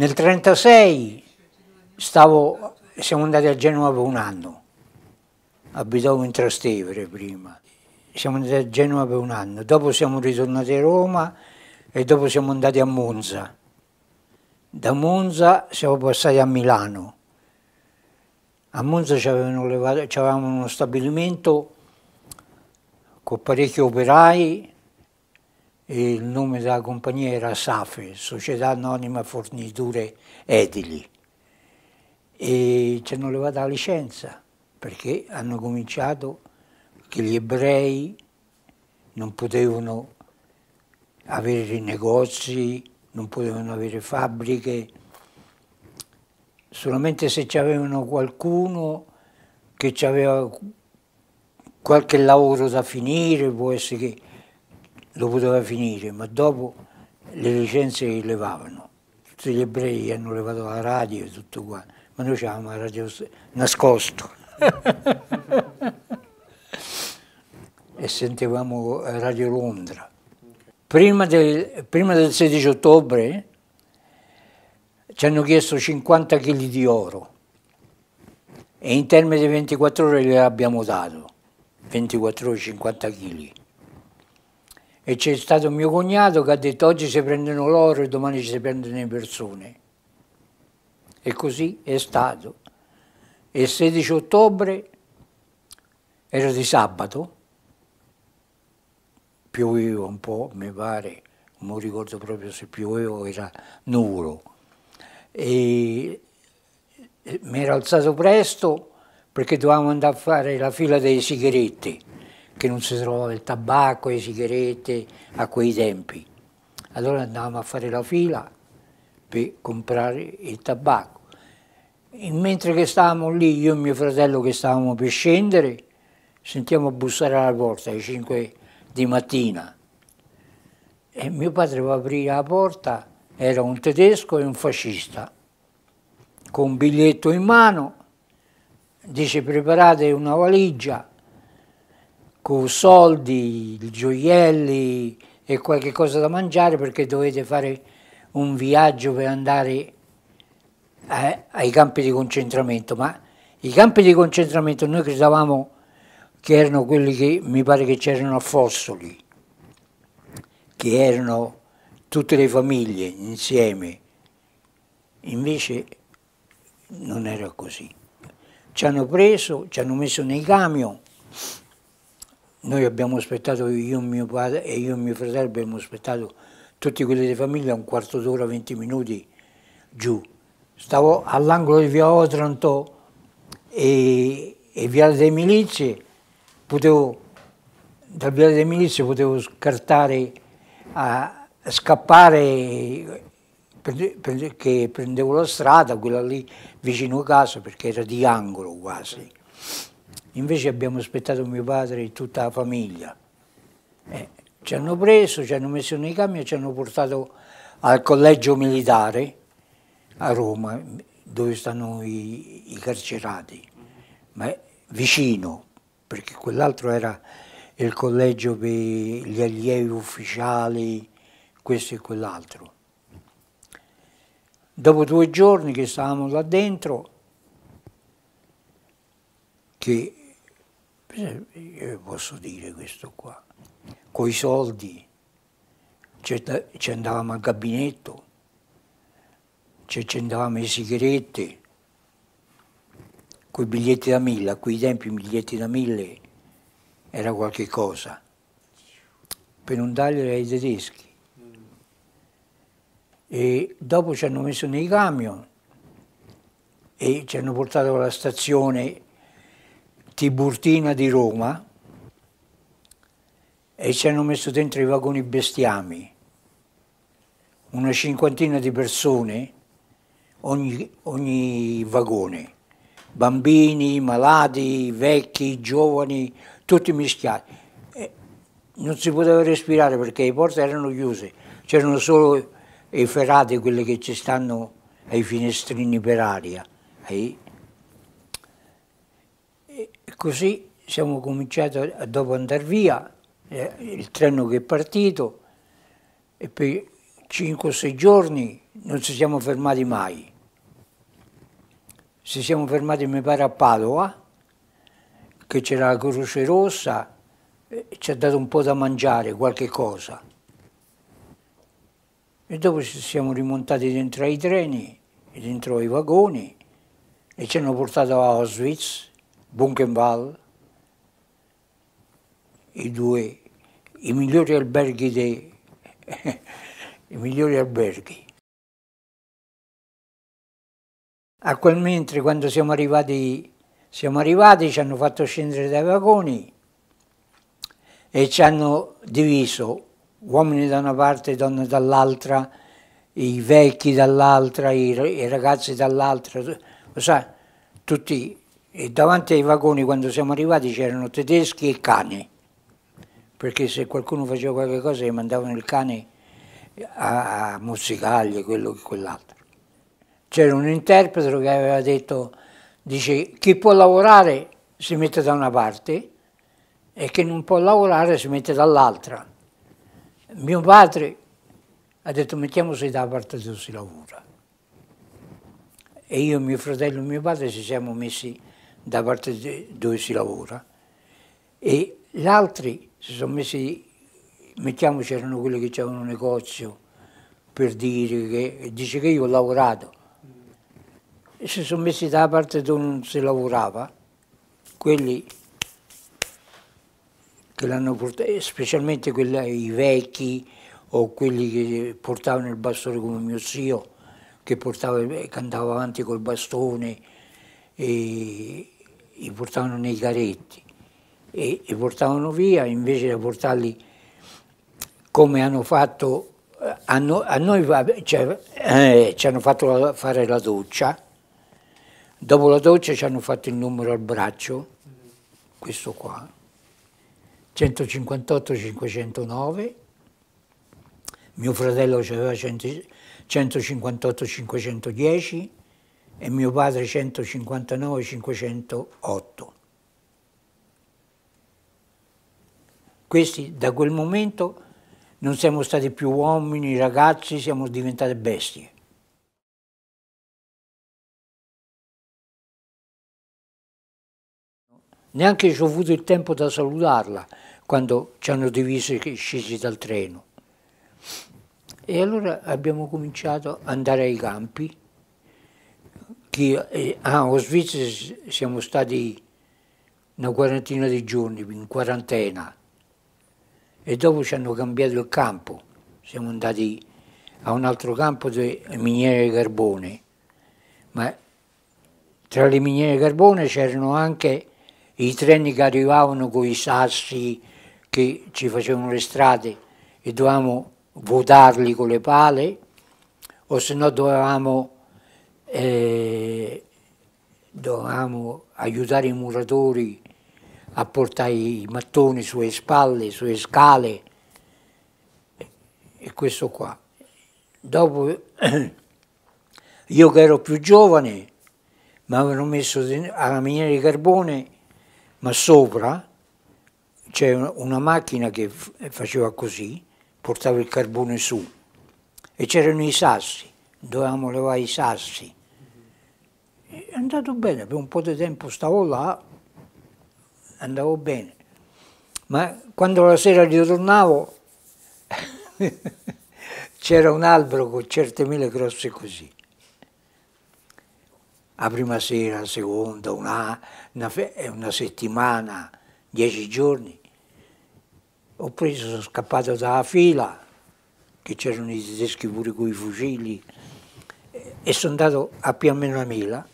Nel 1936 stavo, siamo andati a Genova per un anno, abitavo in Trastevere prima, siamo andati a Genova per un anno, dopo siamo ritornati a Roma e dopo siamo andati a Monza. Da Monza siamo passati a Milano. A Monza avevamo uno stabilimento con parecchi operai il nome della compagnia era SAFE, Società Anonima Forniture Edili. E ci hanno levato la licenza perché hanno cominciato che gli ebrei non potevano avere negozi, non potevano avere fabbriche, solamente se c'avevano qualcuno che aveva qualche lavoro da finire, può essere che lo poteva finire, ma dopo le licenze che levavano, tutti gli ebrei hanno levato la radio e tutto qua, ma noi c'avevamo la radio nascosto. e sentivamo Radio Londra. Prima del, prima del 16 ottobre eh, ci hanno chiesto 50 kg di oro e in termini di 24 ore le abbiamo dato, 24 ore 50 kg. E c'è stato mio cognato che ha detto oggi si prendono l'oro e domani si prendono le persone. E così è stato. E il 16 ottobre era di sabato, pioveva un po', mi pare, non ricordo proprio se pioveva o era nuvolo. E mi ero alzato presto perché dovevamo andare a fare la fila delle sigarette che non si trovava il tabacco, le sigarette a quei tempi. Allora andavamo a fare la fila per comprare il tabacco. E mentre che stavamo lì, io e mio fratello che stavamo per scendere, sentiamo bussare alla porta alle 5 di mattina. E mio padre va a aprire la porta, era un tedesco e un fascista, con un biglietto in mano, dice preparate una valigia, con ecco, soldi, gioielli e qualche cosa da mangiare perché dovete fare un viaggio per andare a, eh, ai campi di concentramento. Ma i campi di concentramento noi credevamo che erano quelli che mi pare che c'erano a Fossoli, che erano tutte le famiglie insieme. Invece non era così. Ci hanno preso, ci hanno messo nei camion noi abbiamo aspettato, io, e mio padre e io e mio fratello abbiamo aspettato tutti quelli di famiglia un quarto d'ora, venti minuti giù. Stavo all'angolo di via Otranto e, e via dei milizie, potevo, dal via dei milizie potevo scartare, a, a scappare perché prendevo la strada, quella lì vicino a casa, perché era di angolo quasi. Invece abbiamo aspettato mio padre e tutta la famiglia. Eh, ci hanno preso, ci hanno messo nei camion e ci hanno portato al collegio militare a Roma, dove stanno i, i carcerati, ma vicino, perché quell'altro era il collegio per gli allievi ufficiali, questo e quell'altro. Dopo due giorni che stavamo là dentro, che cioè, io posso dire questo qua, Con i soldi, ci andavamo al gabinetto, ci accendavamo le sigarette, con i biglietti da mille, a quei tempi i biglietti da mille era qualche cosa, per non darli ai tedeschi. E dopo ci hanno messo nei camion e ci hanno portato alla stazione Tiburtina di Roma e ci hanno messo dentro i vagoni bestiami una cinquantina di persone ogni, ogni vagone, bambini, malati, vecchi, giovani, tutti mischiati. E non si poteva respirare perché le porte erano chiuse, c'erano solo i ferrati, quelle che ci stanno ai finestrini per aria, ai, Così siamo cominciati, a, dopo andare via, eh, il treno che è partito, e per 5-6 o giorni non ci siamo fermati mai. Ci siamo fermati, mi pare, a Padova, che c'era la Croce Rossa, e ci ha dato un po' da mangiare, qualche cosa. E dopo ci siamo rimontati dentro ai treni, dentro ai vagoni, e ci hanno portato a Auschwitz, Buchenwald, i due, i migliori alberghi dei... i migliori alberghi. A quel mentre quando siamo arrivati, siamo arrivati ci hanno fatto scendere dai vagoni e ci hanno diviso, uomini da una parte, donne dall'altra, i vecchi dall'altra, i, i, ragazzi dall'altra, tutti e davanti ai vagoni quando siamo arrivati c'erano tedeschi e cani, perché se qualcuno faceva qualche cosa gli mandavano il cane a, a mozzicargli quello che quell'altro. C'era un interprete che aveva detto, dice, chi può lavorare si mette da una parte e chi non può lavorare si mette dall'altra. Mio padre ha detto mettiamoci da parte dove si lavora. E io, mio fratello e mio padre ci siamo messi da parte de, dove si lavora e gli altri si sono messi, mettiamo c'erano quelli che avevano un negozio per dire che, dice che io ho lavorato, e si sono messi dalla parte dove non si lavorava, quelli che l'hanno portato, specialmente quelli, i vecchi o quelli che portavano il bastone come mio zio, che, portava, che andava avanti col bastone, e li portavano nei caretti e li portavano via invece di portarli come hanno fatto eh, a, no, a noi cioè, eh, ci hanno fatto fare la doccia dopo la doccia ci hanno fatto il numero al braccio questo qua 158 509 mio fratello aveva 158 510 e mio padre 159-508. Questi da quel momento non siamo stati più uomini, ragazzi, siamo diventate bestie. Neanche ci ho avuto il tempo da salutarla quando ci hanno diviso e scesi dal treno. E allora abbiamo cominciato ad andare ai campi che eh, a ah, Auschwitz siamo stati una quarantina di giorni in quarantena e dopo ci hanno cambiato il campo, siamo andati a un altro campo di miniere di carbone, ma tra le miniere di carbone c'erano anche i treni che arrivavano con i sassi che ci facevano le strade e dovevamo vuotarli con le pale o se no dovevamo eh, dovevamo aiutare i muratori a portare i mattoni sulle spalle, sulle scale e questo qua. Dopo io che ero più giovane mi avevano messo alla miniera di carbone ma sopra c'era una macchina che faceva così, portava il carbone su e c'erano i sassi, dovevamo levare i sassi andato bene, per un po' di tempo stavo là, andavo bene. Ma quando la sera ritornavo c'era un albero con certe mille grosse così. La prima sera, la seconda, una, una, eh, una settimana, dieci giorni. Ho preso, sono scappato dalla fila, che c'erano i tedeschi pure con i fucili, eh, e sono andato a Piammena Mela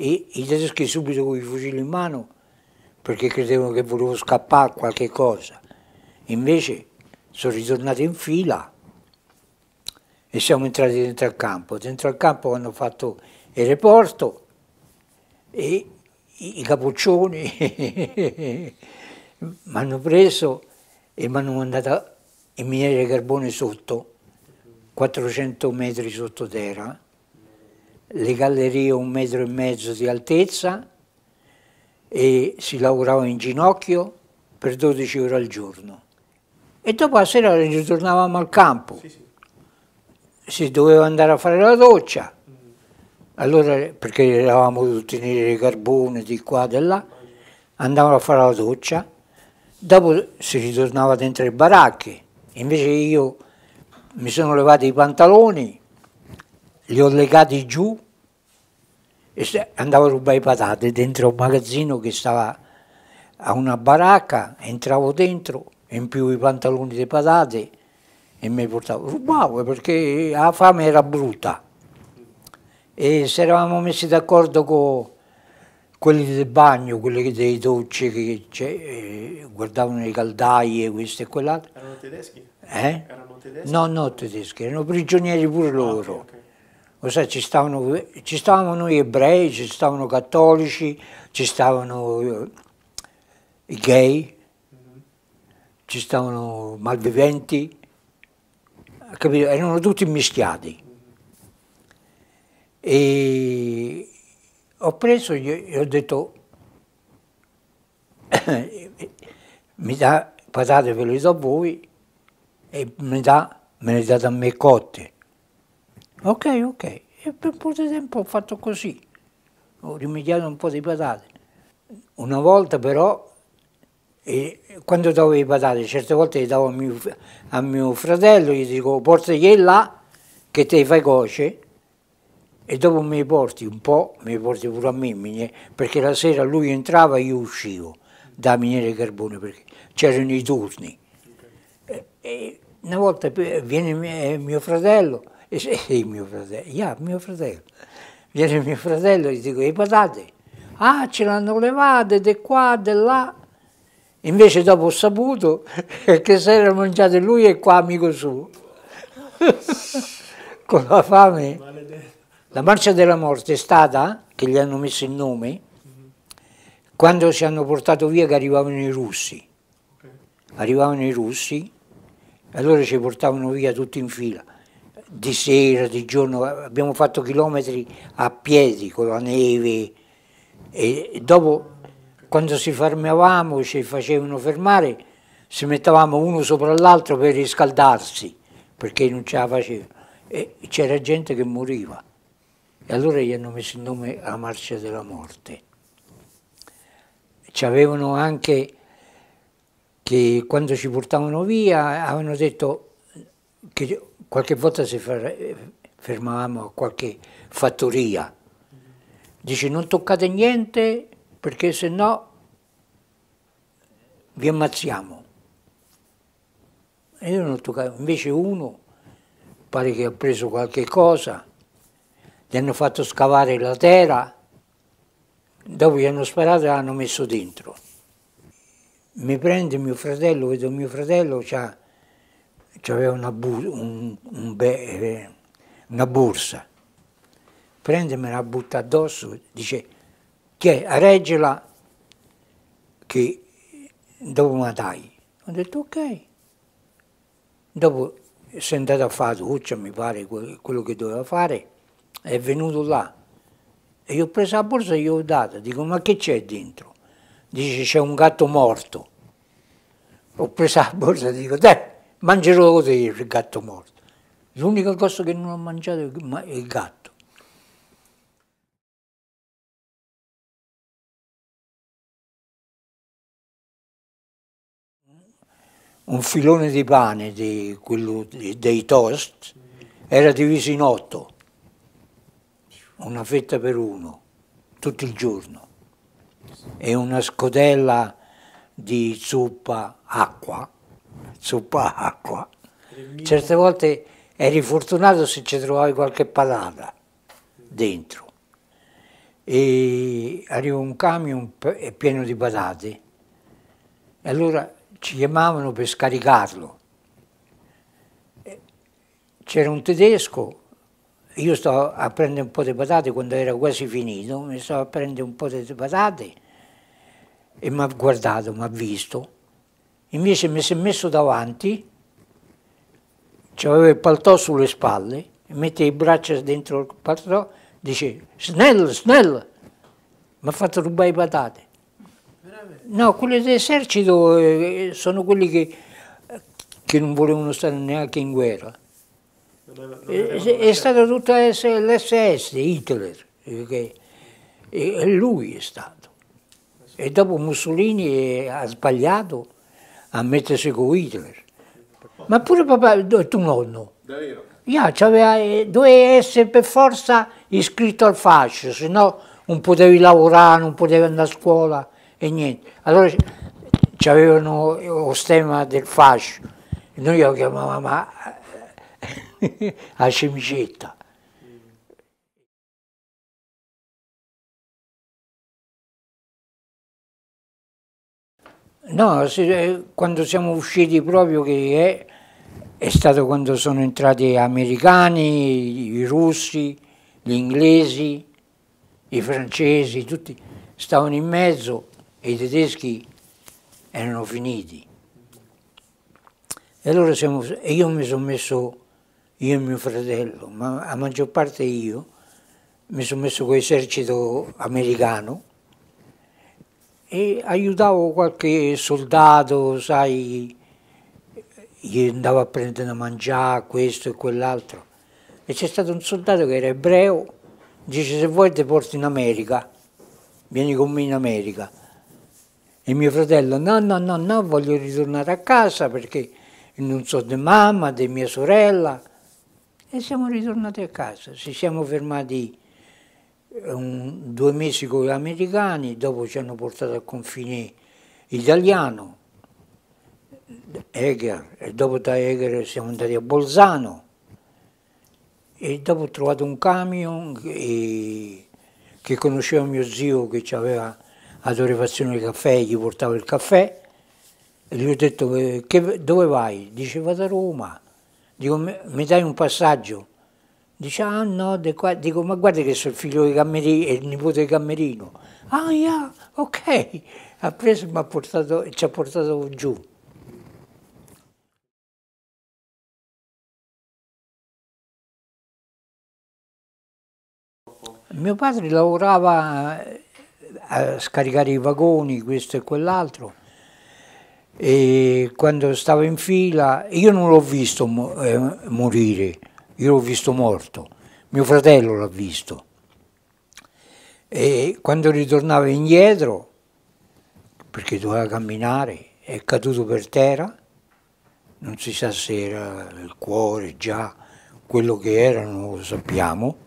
e i tedeschi subito con i fucili in mano perché credevano che volevo scappare qualche cosa. Invece sono ritornati in fila e siamo entrati dentro al campo. Dentro al campo hanno fatto il reporto e i capoccioni mi hanno preso e mi hanno mandato in miniere carbone sotto, 400 metri sottoterra le gallerie un metro e mezzo di altezza e si lavorava in ginocchio per 12 ore al giorno. E dopo la sera ritornavamo al campo, sì, sì. si doveva andare a fare la doccia, mm. allora perché eravamo tutti neri di carbone di qua e di là, andavano a fare la doccia, dopo si ritornava dentro le baracche, invece io mi sono levato i pantaloni, li ho legati giù e andavo a rubare patate dentro un magazzino che stava a una baracca, entravo dentro, empivo i pantaloni di patate e mi portavo, rubavo perché la fame era brutta e se eravamo messi d'accordo con quelli del bagno, quelli dei docci che guardavano le caldaie, questo e quell'altro. Erano tedeschi? Eh? Erano tedeschi? No, no tedeschi, erano prigionieri pure ah, loro. okay, okay. Cioè, ci, stavano, ci, stavano, gli ebrei, ci stavano i cattolici, ci stavano eh, i gay, ci stavano malviventi, capito? erano tutti mischiati. E ho preso e ho detto, mi dà patate ve le do a voi e me, dà, me le date a me cotte. Ok, ok. E per un po' di tempo ho fatto così. Ho rimediato un po' di patate. Una volta però, quando davo le patate, certe volte le davo a mio, a mio fratello, gli dico portagli là che te le fai coce e dopo mi porti un po', mi porti pure a me, perché la sera lui entrava e io uscivo da Miniere Carbone, perché c'erano i turni. E una volta viene eh, mio fratello e sei mio fratello? Yeah, mio fratello. Viene mio fratello e gli dico, le patate? Ah, ce l'hanno levate, di qua, di là. Invece dopo ho saputo che si erano mangiate lui e qua amico suo. Con la fame. La marcia della morte è stata, che gli hanno messo il nome, quando si hanno portato via che arrivavano i russi. Arrivavano i russi, e allora ci portavano via tutti in fila di sera, di giorno, abbiamo fatto chilometri a piedi con la neve e dopo quando ci fermavamo, ci facevano fermare, si mettavamo uno sopra l'altro per riscaldarsi, perché non ce la facevano. E c'era gente che moriva. E allora gli hanno messo il nome la Marcia della Morte. Ci avevano anche, che quando ci portavano via, avevano detto che qualche volta si fermavamo a qualche fattoria. Dice non toccate niente perché se no vi ammazziamo. E io non ho toccato, invece uno pare che ha preso qualche cosa, gli hanno fatto scavare la terra, dopo gli hanno sparato e l'hanno messo dentro. Mi prende mio fratello, vedo mio fratello, c'ha aveva una, bu- un, un be- eh, una borsa, prende la butta addosso, dice che a reggela che dopo me la dai. Ho detto ok. Dopo si è andato a fare doccia, mi pare, quello che doveva fare, è venuto là. E io ho preso la borsa e gli ho data. Dico, ma che c'è dentro? Dice, c'è un gatto morto. Ho preso la borsa e dico, dai, mangerò così il gatto morto. L'unica cosa che non ho mangiato è il gatto. Un filone di pane di quello, dei toast era diviso in otto, una fetta per uno, tutto il giorno, e una scodella di zuppa acqua zuppa acqua. Certe volte eri fortunato se ci trovavi qualche patata dentro. E arriva un camion pieno di patate e allora ci chiamavano per scaricarlo. C'era un tedesco, io stavo a prendere un po' di patate quando era quasi finito, mi stavo a prendere un po' di patate e mi ha guardato, mi ha visto Invece mi si è messo davanti, aveva il paltò sulle spalle, mette i braccia dentro il paltò, dice snell, snell, mi ha fatto rubare le patate. No, quelli dell'esercito eh, sono quelli che, che, non volevano stare neanche in guerra. è, è, è stata tutta l'SS, Hitler, che, e lui è stato. E dopo Mussolini ha sbagliato a mettersi con Hitler. Ma pure papà, tuo nonno. Davvero? Yeah, aveva, eh, doveva essere per forza iscritto al fascio, se no non potevi lavorare, non potevi andare a scuola e niente. Allora avevano eh, lo stemma del fascio, noi lo chiamavamo eh, a, a cimicetta. No, se, eh, quando siamo usciti proprio che è, è, stato quando sono entrati gli americani, i russi, gli inglesi, i francesi, tutti stavano in mezzo e i tedeschi erano finiti. E allora siamo, e io mi sono messo, io e mio fratello, ma a maggior parte io, mi sono messo con l'esercito americano e aiutavo qualche soldato, sai, gli andavo a prendere da mangiare questo e quell'altro. E c'è stato un soldato che era ebreo, dice se vuoi ti porti in America, vieni con me in America. E mio fratello, no, no, no, no, voglio ritornare a casa perché non so di mamma, di mia sorella. E siamo ritornati a casa, ci siamo fermati un, due mesi con gli americani, dopo ci hanno portato al confine italiano, Eger, e dopo da Eger siamo andati a Bolzano, e dopo ho trovato un camion e, che conosceva mio zio che aveva la di caffè, gli portava il caffè, e gli ho detto eh, che, dove vai? Dice vado a Roma, dico mi dai un passaggio? Dice, ah no, de qua. dico, ma guarda che sono il figlio di Cammerino, il nipote di Camerino Ah, yeah, ok. Ha preso e portato, ci ha portato giù. Mio padre lavorava eh, a scaricare i vagoni, questo e quell'altro, e quando stava in fila, io non l'ho visto eh, morire, io l'ho visto morto, mio fratello l'ha visto. E quando ritornava indietro, perché doveva camminare, è caduto per terra, non si sa se era il cuore già, quello che era non lo sappiamo.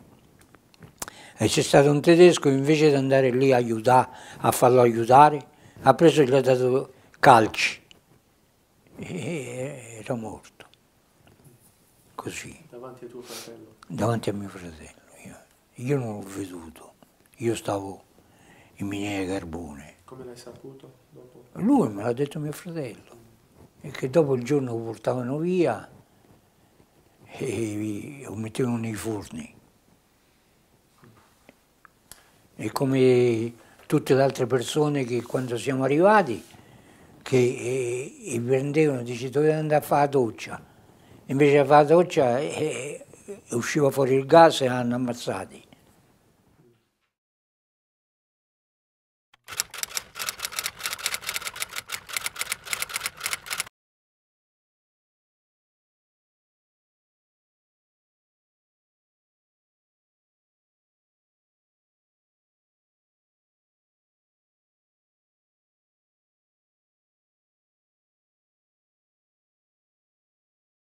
E c'è stato un tedesco invece di andare lì a, aiutare, a farlo aiutare, ha preso e gli ha dato calci e era morto. Così davanti a tuo fratello? Davanti a mio fratello. Io, io non l'ho veduto, io stavo in miniera di carbone. Come l'hai saputo dopo? Lui me l'ha detto mio fratello. E che dopo il giorno lo portavano via e lo mettevano nei forni. E come tutte le altre persone che quando siamo arrivati, che eh, e, e prendevano, dice dovete andare a fare la doccia Invece a Valdoccia eh, eh, usciva fuori il gas e hanno ammazzati.